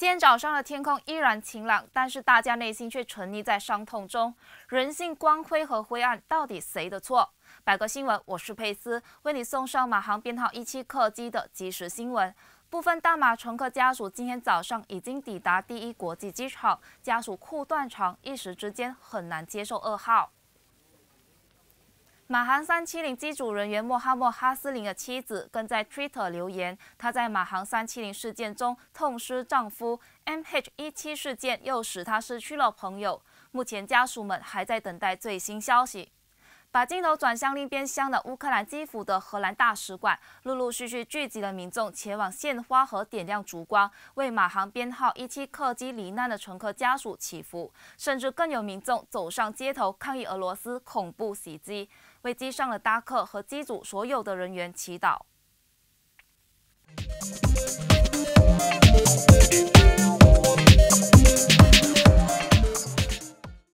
今天早上的天空依然晴朗，但是大家内心却沉溺在伤痛中。人性光辉和灰暗，到底谁的错？百个新闻，我是佩斯，为你送上马航编号一七客机的即时新闻。部分大马乘客家属今天早上已经抵达第一国际机场，家属裤断肠，一时之间很难接受噩耗。马航三七零机组人员莫哈默哈斯林的妻子，跟在 Twitter 留言，她在马航三七零事件中痛失丈夫，M H 一七事件又使她失去了朋友。目前，家属们还在等待最新消息。把镜头转向另一边，厢的乌克兰基辅的荷兰大使馆，陆陆续续聚集了民众前往献花和点亮烛光，为马航编号一七客机罹难的乘客家属祈福。甚至更有民众走上街头抗议俄罗斯恐怖袭击，为机上的搭客和机组所有的人员祈祷。